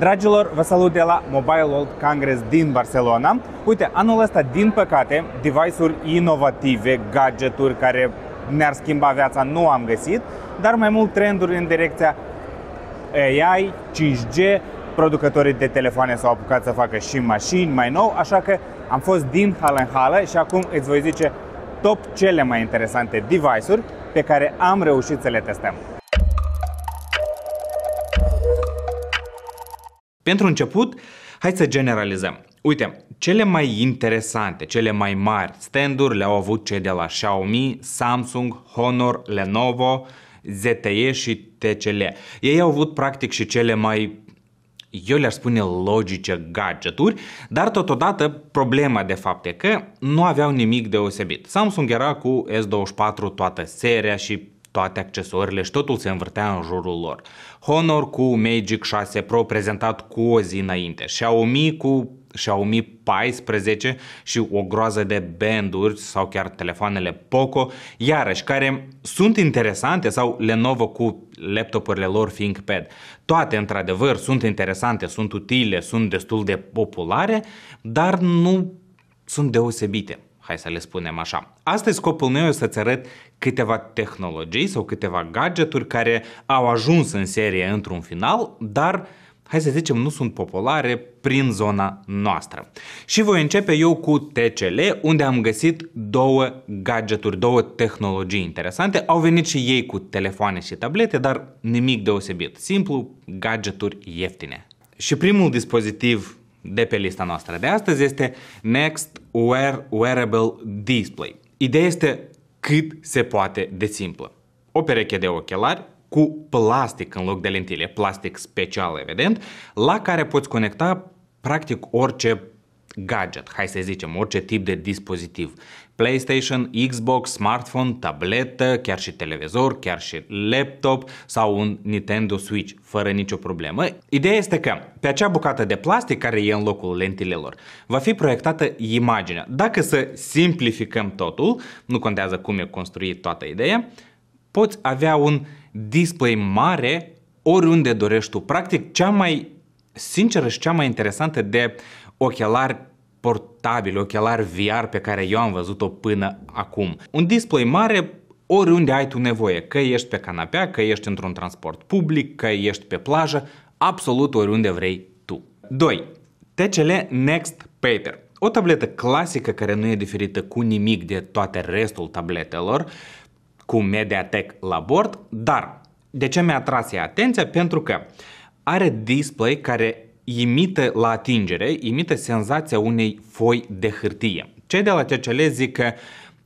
Dragilor, vă salut de la Mobile World Congress din Barcelona. Uite, anul ăsta, din păcate, device-uri inovative, gadgeturi care ne-ar schimba viața nu am găsit, dar mai mult trenduri în direcția AI, 5G, producătorii de telefoane s-au apucat să facă și mașini mai nou, așa că am fost din hală în hală și acum îți voi zice top cele mai interesante device-uri pe care am reușit să le testăm. Pentru început, hai să generalizăm. Uite, cele mai interesante, cele mai mari standuri le-au avut cei de la Xiaomi, Samsung, Honor, Lenovo, ZTE și TCL. Ei au avut practic și cele mai eu le-aș spune logice gadgeturi, dar totodată problema de fapt e că nu aveau nimic deosebit. Samsung era cu S24 toată seria și toate accesorile și totul se învârtea în jurul lor. Honor cu Magic 6 Pro prezentat cu o zi înainte, Xiaomi cu Xiaomi 14 și o groază de banduri sau chiar telefoanele Poco, iarăși care sunt interesante sau Lenovo cu laptopurile lor ThinkPad. Toate într-adevăr sunt interesante, sunt utile, sunt destul de populare, dar nu sunt deosebite hai să le spunem așa. Astăzi scopul meu este să-ți arăt câteva tehnologii sau câteva gadgeturi care au ajuns în serie într-un final, dar hai să zicem, nu sunt populare prin zona noastră. Și voi începe eu cu TCL, unde am găsit două gadgeturi, două tehnologii interesante. Au venit și ei cu telefoane și tablete, dar nimic deosebit. Simplu, gadgeturi ieftine. Și primul dispozitiv de pe lista noastră de astăzi este Next Wear Wearable Display. Ideea este cât se poate de simplă. O pereche de ochelari cu plastic în loc de lentile, plastic special evident, la care poți conecta practic orice gadget, hai să zicem, orice tip de dispozitiv. PlayStation, Xbox, smartphone, tabletă, chiar și televizor, chiar și laptop sau un Nintendo Switch, fără nicio problemă. Ideea este că pe acea bucată de plastic care e în locul lentilelor, va fi proiectată imaginea. Dacă să simplificăm totul, nu contează cum e construit toată ideea, poți avea un display mare oriunde dorești tu. Practic, cea mai sinceră și cea mai interesantă de ochelari portabil, ochelar VR pe care eu am văzut-o până acum. Un display mare oriunde ai tu nevoie, că ești pe canapea, că ești într-un transport public, că ești pe plajă, absolut oriunde vrei tu. 2. TCL Next Paper. O tabletă clasică care nu e diferită cu nimic de toate restul tabletelor cu MediaTek la bord, dar de ce mi-a atras ea atenția? Pentru că are display care imită la atingere, imită senzația unei foi de hârtie. Cei de la TCL zic că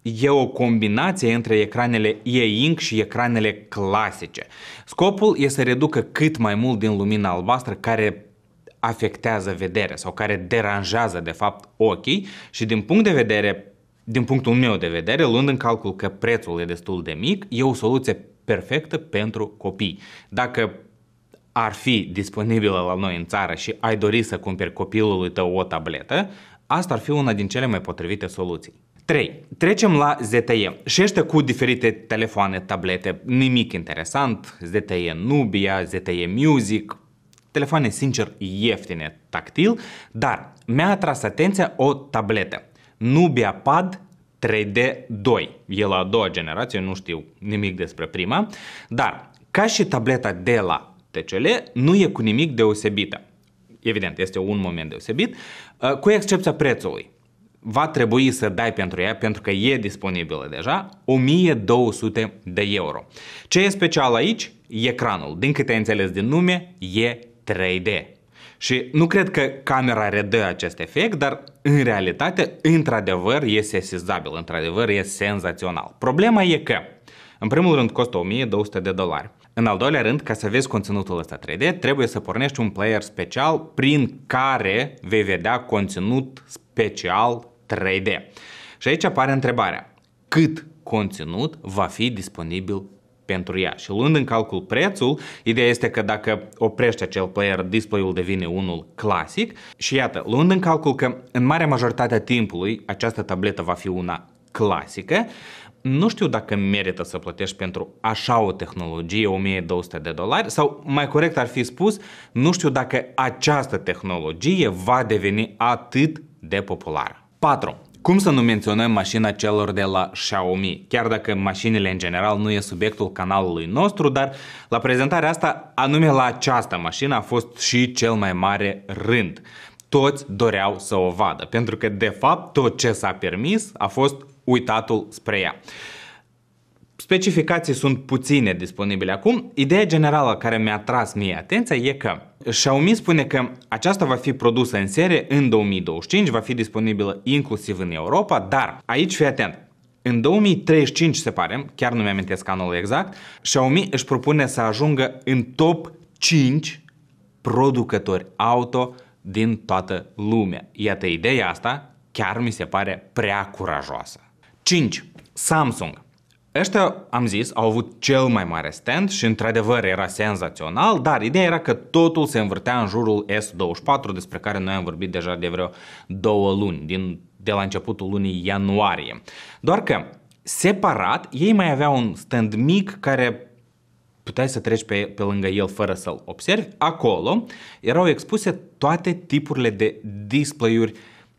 e o combinație între ecranele e-ink și ecranele clasice. Scopul e să reducă cât mai mult din lumina albastră care afectează vederea sau care deranjează de fapt ochii și din punct de vedere din punctul meu de vedere, luând în calcul că prețul e destul de mic, e o soluție perfectă pentru copii. Dacă ar fi disponibilă la noi în țară și ai dori să cumperi copilului tău o tabletă, asta ar fi una din cele mai potrivite soluții. 3. Trecem la ZTE. Și ăștia cu diferite telefoane, tablete, nimic interesant, ZTE Nubia, ZTE Music, telefoane sincer ieftine, tactil, dar mi-a atras atenția o tabletă. Nubia Pad 3D2. E la a doua generație, nu știu nimic despre prima, dar ca și tableta de la TCL nu e cu nimic deosebită. Evident, este un moment deosebit, uh, cu excepția prețului. Va trebui să dai pentru ea, pentru că e disponibilă deja, 1200 de euro. Ce e special aici? Ecranul. Din câte ai înțeles din nume, e 3D. Și nu cred că camera redă acest efect, dar în realitate, într-adevăr, e sesizabil, într-adevăr, e senzațional. Problema e că, în primul rând, costă 1200 de dolari. În al doilea rând, ca să vezi conținutul ăsta 3D, trebuie să pornești un player special prin care vei vedea conținut special 3D. Și aici apare întrebarea, cât conținut va fi disponibil pentru ea. Și luând în calcul prețul, ideea este că dacă oprești acel player, display-ul devine unul clasic și iată, luând în calcul că în marea majoritatea timpului această tabletă va fi una clasică, nu știu dacă merită să plătești pentru așa o tehnologie 1200 de dolari sau mai corect ar fi spus, nu știu dacă această tehnologie va deveni atât de populară. 4. Cum să nu menționăm mașina celor de la Xiaomi? Chiar dacă mașinile în general nu e subiectul canalului nostru, dar la prezentarea asta, anume la această mașină a fost și cel mai mare rând. Toți doreau să o vadă, pentru că de fapt tot ce s-a permis a fost uitatul spre ea. Specificații sunt puține disponibile acum. Ideea generală care mi-a tras mie atenția e că Xiaomi spune că aceasta va fi produsă în serie în 2025, va fi disponibilă inclusiv în Europa, dar aici fii atent, în 2035, se pare, chiar nu mi-amintesc anul exact, Xiaomi își propune să ajungă în top 5 producători auto din toată lumea. Iată, ideea asta chiar mi se pare prea curajoasă. 5. Samsung. Ăștia, am zis, au avut cel mai mare stand și într-adevăr era senzațional, dar ideea era că totul se învârtea în jurul S24 despre care noi am vorbit deja de vreo două luni, din, de la începutul lunii ianuarie. Doar că, separat, ei mai aveau un stand mic care puteai să treci pe, pe lângă el fără să-l observi. Acolo erau expuse toate tipurile de display-uri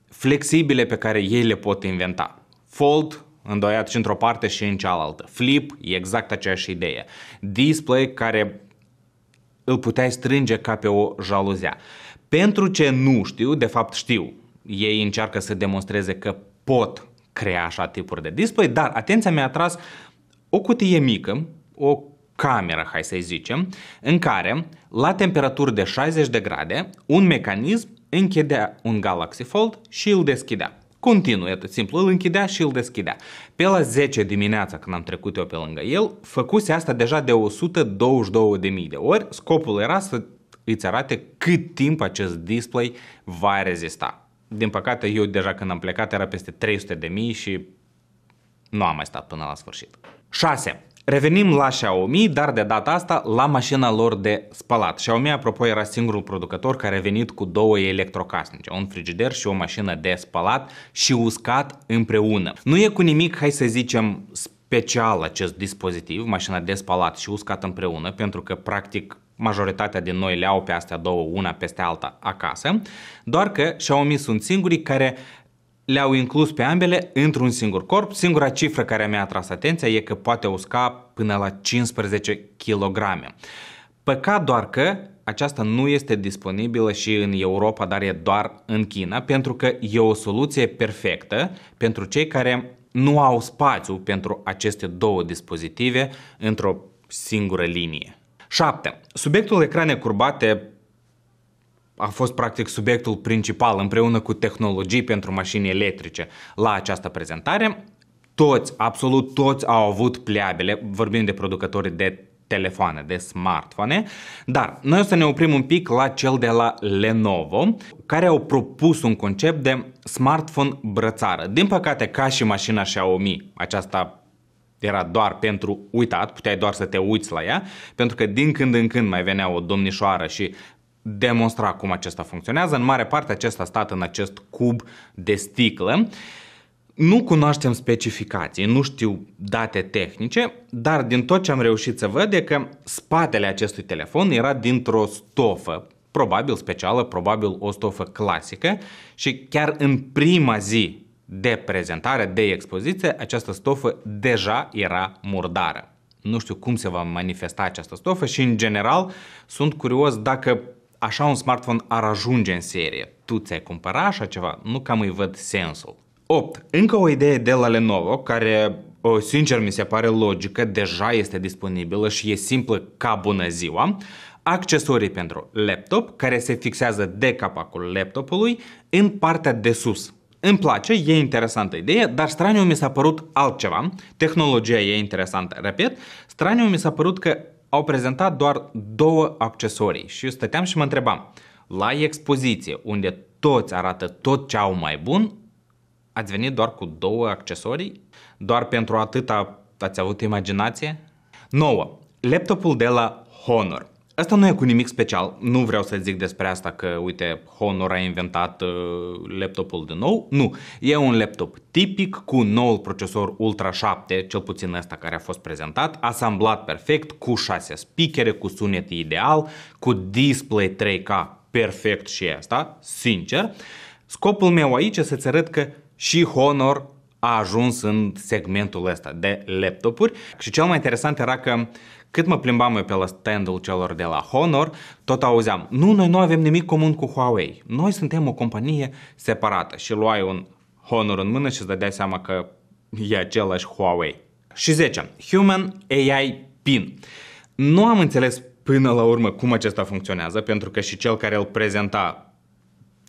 flexibile pe care ei le pot inventa. Fold, îndoiat și într-o parte și în cealaltă. Flip e exact aceeași idee. Display care îl puteai strânge ca pe o jaluzea. Pentru ce nu știu, de fapt știu, ei încearcă să demonstreze că pot crea așa tipuri de display, dar atenția mi-a atras o cutie mică, o cameră, hai să zicem, în care, la temperaturi de 60 de grade, un mecanism închidea un Galaxy Fold și îl deschidea. Continuă, iată, simplu, îl închidea și îl deschidea. Pe la 10 dimineața, când am trecut eu pe lângă el, făcuse asta deja de 122.000 de ori. Scopul era să îți arate cât timp acest display va rezista. Din păcate, eu deja când am plecat era peste 300.000 de mii și nu am mai stat până la sfârșit. 6. Revenim la Xiaomi, dar de data asta la mașina lor de spălat. Xiaomi, apropo, era singurul producător care a venit cu două electrocasnice, un frigider și o mașină de spălat și uscat împreună. Nu e cu nimic, hai să zicem, special acest dispozitiv, mașina de spălat și uscat împreună, pentru că, practic, majoritatea din noi le au pe astea două, una peste alta, acasă, doar că Xiaomi sunt singurii care le-au inclus pe ambele într-un singur corp. Singura cifră care mi-a atras atenția e că poate usca până la 15 kg. Păcat doar că aceasta nu este disponibilă și în Europa, dar e doar în China, pentru că e o soluție perfectă pentru cei care nu au spațiu pentru aceste două dispozitive într-o singură linie. 7. Subiectul ecrane curbate a fost practic subiectul principal împreună cu tehnologii pentru mașini electrice la această prezentare. Toți, absolut toți au avut pleabele, vorbim de producători de telefoane, de smartphone, dar noi o să ne oprim un pic la cel de la Lenovo, care au propus un concept de smartphone brățară. Din păcate, ca și mașina Xiaomi, aceasta era doar pentru uitat, puteai doar să te uiți la ea, pentru că din când în când mai venea o domnișoară și demonstra cum acesta funcționează. În mare parte acesta a stat în acest cub de sticlă. Nu cunoaștem specificații, nu știu date tehnice, dar din tot ce am reușit să văd e că spatele acestui telefon era dintr-o stofă, probabil specială, probabil o stofă clasică și chiar în prima zi de prezentare, de expoziție, această stofă deja era murdară. Nu știu cum se va manifesta această stofă și, în general, sunt curios dacă așa un smartphone ar ajunge în serie. Tu ți-ai cumpăra așa ceva? Nu cam îi văd sensul. 8. Încă o idee de la Lenovo care sincer mi se pare logică, deja este disponibilă și e simplă ca bună ziua. Accesorii pentru laptop care se fixează de capacul laptopului în partea de sus. Îmi place, e interesantă idee, dar straniu mi s-a părut altceva. Tehnologia e interesantă, repet. Straniu mi s-a părut că au prezentat doar două accesorii și eu stăteam și mă întrebam, la expoziție, unde toți arată tot ce au mai bun, ați venit doar cu două accesorii? Doar pentru atâta ați avut imaginație? 9. Laptopul de la Honor. Asta nu e cu nimic special, nu vreau să zic despre asta că, uite, Honor a inventat uh, laptopul de nou. Nu, e un laptop tipic cu noul procesor Ultra 7, cel puțin ăsta care a fost prezentat, asamblat perfect, cu 6 speakere, cu sunet ideal, cu display 3K perfect și asta, sincer. Scopul meu aici e să-ți arăt că și Honor a ajuns în segmentul ăsta de laptopuri. Și cel mai interesant era că cât mă plimbam eu pe la standul celor de la Honor, tot auzeam, nu, noi nu avem nimic comun cu Huawei. Noi suntem o companie separată și luai un Honor în mână și îți dădeai seama că e același Huawei. Și 10. Human AI PIN. Nu am înțeles până la urmă cum acesta funcționează, pentru că și cel care îl prezenta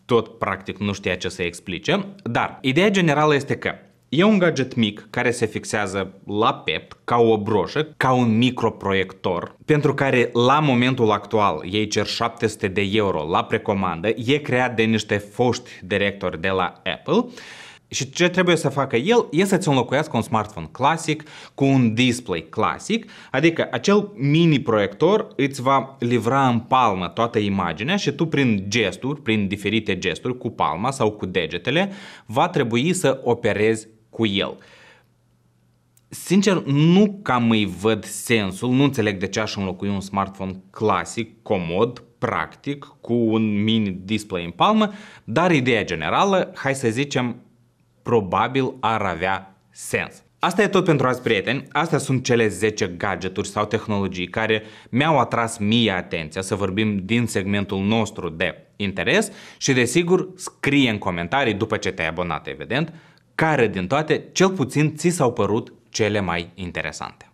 tot practic nu știa ce să explice, dar ideea generală este că E un gadget mic care se fixează la pept, ca o broșă, ca un microproiector, pentru care la momentul actual ei cer 700 de euro la precomandă, e creat de niște foști directori de la Apple și ce trebuie să facă el e să-ți înlocuiască un smartphone clasic cu un display clasic, adică acel mini proiector îți va livra în palmă toată imaginea și tu prin gesturi, prin diferite gesturi cu palma sau cu degetele, va trebui să operezi cu el. Sincer, nu cam îi văd sensul, nu înțeleg de ce aș înlocui un smartphone clasic, comod, practic, cu un mini display în palmă, dar ideea generală, hai să zicem, probabil ar avea sens. Asta e tot pentru azi, prieteni. Astea sunt cele 10 gadgeturi sau tehnologii care mi-au atras mie atenția să vorbim din segmentul nostru de interes și desigur scrie în comentarii după ce te-ai abonat, evident, care din toate, cel puțin, ți s-au părut cele mai interesante.